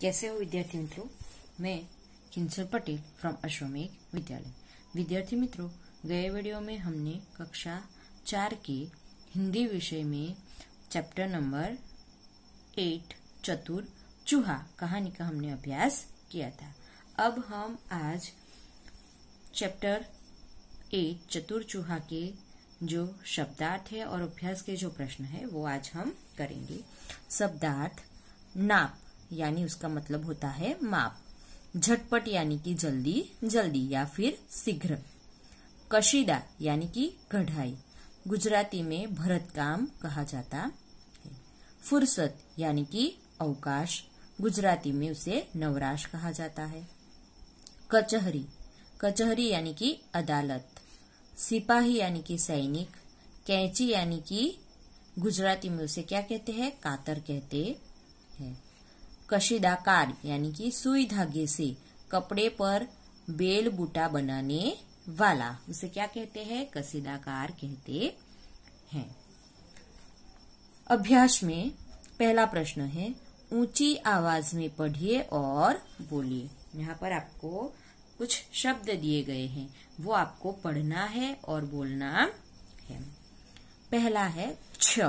कैसे हो विद्यार्थी मित्रों मैं किंचल पटेल फ्रॉम अश्वमेघ विद्यालय विद्यार्थी मित्रों गए वीडियो में हमने कक्षा चार के हिंदी विषय में चैप्टर नंबर एट चतुर चूहा कहानी का हमने अभ्यास किया था अब हम आज चैप्टर एट चतुर चूहा के जो शब्दार्थ है और अभ्यास के जो प्रश्न है वो आज हम करेंगे शब्दार्थ नाप यानी उसका मतलब होता है माप झटपट यानी कि जल्दी जल्दी या फिर शीघ्र कशीदा यानी कि कढ़ाई गुजराती में भरतकाम कहा जाता है फुर्सत यानी कि अवकाश गुजराती में उसे नवराश कहा जाता है कचहरी कचहरी यानी कि अदालत सिपाही यानी कि सैनिक कैंची यानी कि गुजराती में उसे क्या कहते हैं कातर कहते हैं कशीदाकार यानी कि सुई धागे से कपड़े पर बेल बूटा बनाने वाला उसे क्या कहते हैं कशीदाकार कहते हैं अभ्यास में पहला प्रश्न है ऊंची आवाज में पढ़िए और बोलिए यहाँ पर आपको कुछ शब्द दिए गए हैं वो आपको पढ़ना है और बोलना है पहला है छ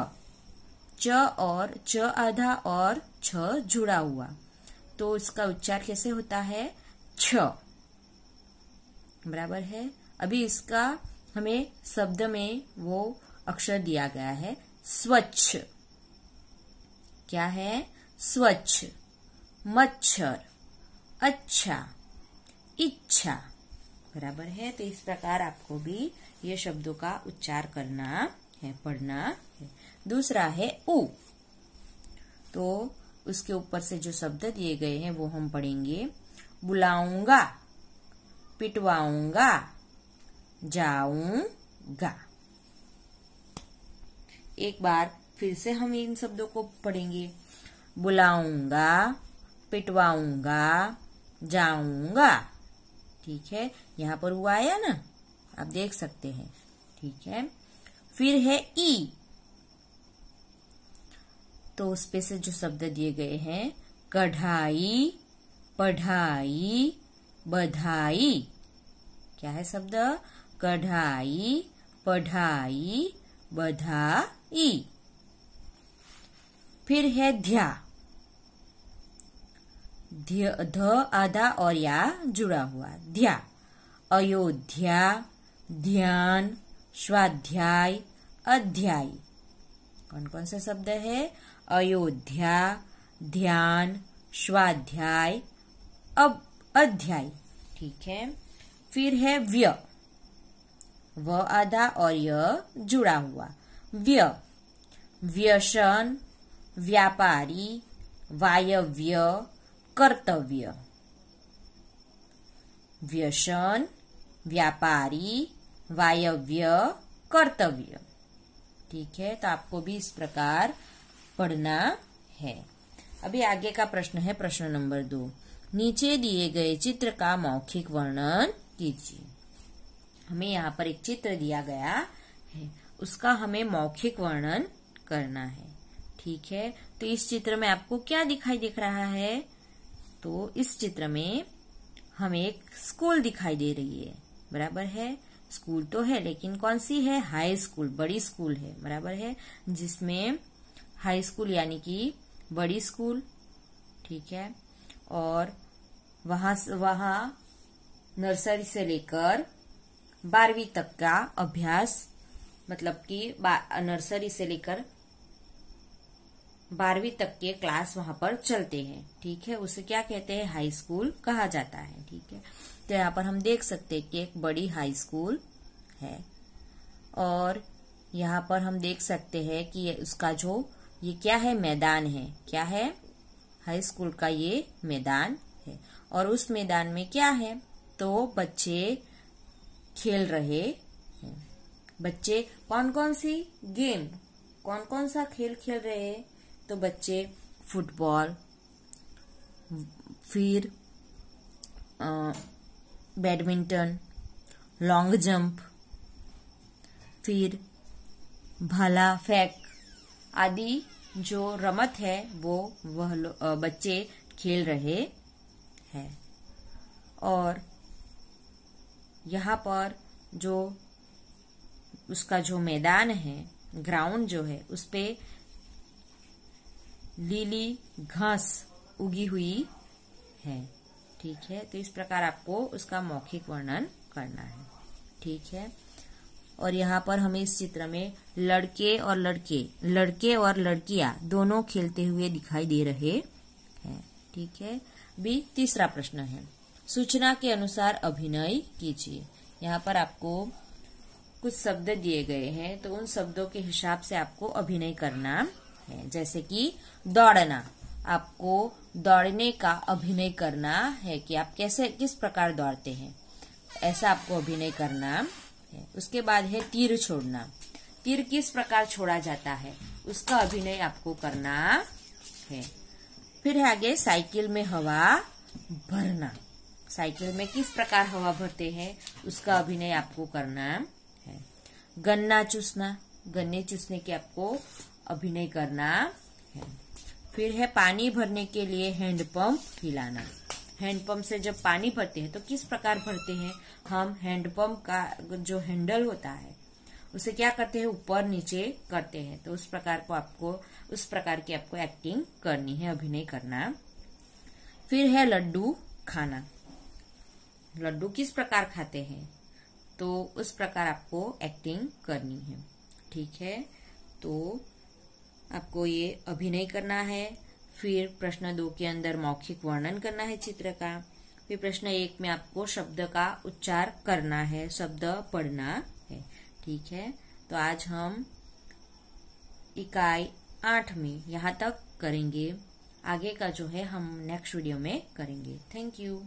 च और च आधा और छ जुड़ा हुआ तो इसका उच्चार कैसे होता है छ बराबर है अभी इसका हमें शब्द में वो अक्षर दिया गया है स्वच्छ क्या है स्वच्छ मच्छर अच्छा इच्छा बराबर है तो इस प्रकार आपको भी ये शब्दों का उच्चार करना है पढ़ना है दूसरा है उ तो उसके ऊपर से जो शब्द दिए गए हैं वो हम पढ़ेंगे बुलाऊंगा पिटवाऊंगा जाऊंगा एक बार फिर से हम इन शब्दों को पढ़ेंगे बुलाऊंगा पिटवाऊंगा जाऊंगा ठीक है यहां पर हुआ आया ना आप देख सकते हैं ठीक है फिर है ई तो उसपे से जो शब्द दिए गए हैं कढ़ाई पढ़ाई बधाई क्या है शब्द कढ़ाई पढ़ाई बधाई फिर है ध्या ध आधा और या जुड़ा हुआ ध्या अयोध्या ध्यान स्वाध्याय अध्याय कौन कौन से शब्द है अयोध्या ध्यान स्वाध्याय अब अध्याय ठीक है फिर है व्य व आधा और य जुड़ा हुआ व्य व्यसन व्यापारी वायव्य कर्तव्य व्यसन व्यापारी वायव्य कर्तव्य ठीक है तो आपको भी इस प्रकार पढ़ना है अभी आगे का प्रश्न है प्रश्न नंबर दो नीचे दिए गए चित्र का मौखिक वर्णन कीजिए हमें यहाँ पर एक चित्र दिया गया है उसका हमें मौखिक वर्णन करना है ठीक है तो इस चित्र में आपको क्या दिखाई दिख रहा है तो इस चित्र में हमें एक स्कूल दिखाई दे रही है बराबर है स्कूल तो है लेकिन कौन सी है हाई स्कूल बड़ी स्कूल है बराबर है जिसमें हाई स्कूल यानी कि बड़ी स्कूल ठीक है और वहां वहां नर्सरी से लेकर बारहवीं तक का अभ्यास मतलब कि नर्सरी से लेकर बारहवीं तक के क्लास वहां पर चलते हैं ठीक है उसे क्या कहते हैं हाई स्कूल कहा जाता है ठीक है तो यहाँ पर हम देख सकते हैं कि एक बड़ी हाई स्कूल है और यहाँ पर हम देख सकते हैं कि उसका जो ये क्या है मैदान है क्या है हाई स्कूल का ये मैदान है और उस मैदान में क्या है तो बच्चे खेल रहे हैं बच्चे कौन कौन सी गेम कौन कौन सा खेल खेल रहे हैं तो बच्चे फुटबॉल फिर बैडमिंटन लॉन्ग जंप फिर भाला फेंक आदि जो रमत है वो वह बच्चे खेल रहे हैं और यहाँ पर जो उसका जो मैदान है ग्राउंड जो है उस पर लीली घास उगी हुई है ठीक है तो इस प्रकार आपको उसका मौखिक वर्णन करना है ठीक है और यहाँ पर हमें इस चित्र में लड़के और लड़के लड़के और लड़कियां दोनों खेलते हुए दिखाई दे रहे हैं ठीक है बी तीसरा प्रश्न है सूचना के अनुसार अभिनय कीजिए यहाँ पर आपको कुछ शब्द दिए गए हैं तो उन शब्दों के हिसाब से आपको अभिनय करना है जैसे कि दौड़ना आपको दौड़ने का अभिनय करना है कि आप कैसे किस प्रकार दौड़ते हैं ऐसा आपको अभिनय करना है उसके बाद है तीर छोड़ना तीर किस प्रकार छोड़ा जाता है उसका अभिनय आपको करना है फिर है आगे साइकिल में हवा भरना साइकिल में किस प्रकार हवा भरते हैं उसका अभिनय आपको करना है गन्ना चूसना गन्ने चूसने की आपको अभिनय करना है फिर है पानी भरने के लिए हैंडपम्प हिलाना हैंडपंप से जब पानी भरते हैं तो किस प्रकार भरते हैं हम हैंडपंप का जो हैंडल होता है उसे क्या करते हैं ऊपर नीचे करते हैं तो उस प्रकार को आपको उस प्रकार की आपको एक्टिंग करनी है अभिनय करना फिर है लड्डू खाना लड्डू किस प्रकार खाते हैं तो उस प्रकार आपको एक्टिंग करनी है ठीक है तो आपको ये अभिनय करना है फिर प्रश्न दो के अंदर मौखिक वर्णन करना है चित्र का फिर प्रश्न एक में आपको शब्द का उच्चार करना है शब्द पढ़ना है ठीक है तो आज हम इकाई आठ में यहाँ तक करेंगे आगे का जो है हम नेक्स्ट वीडियो में करेंगे थैंक यू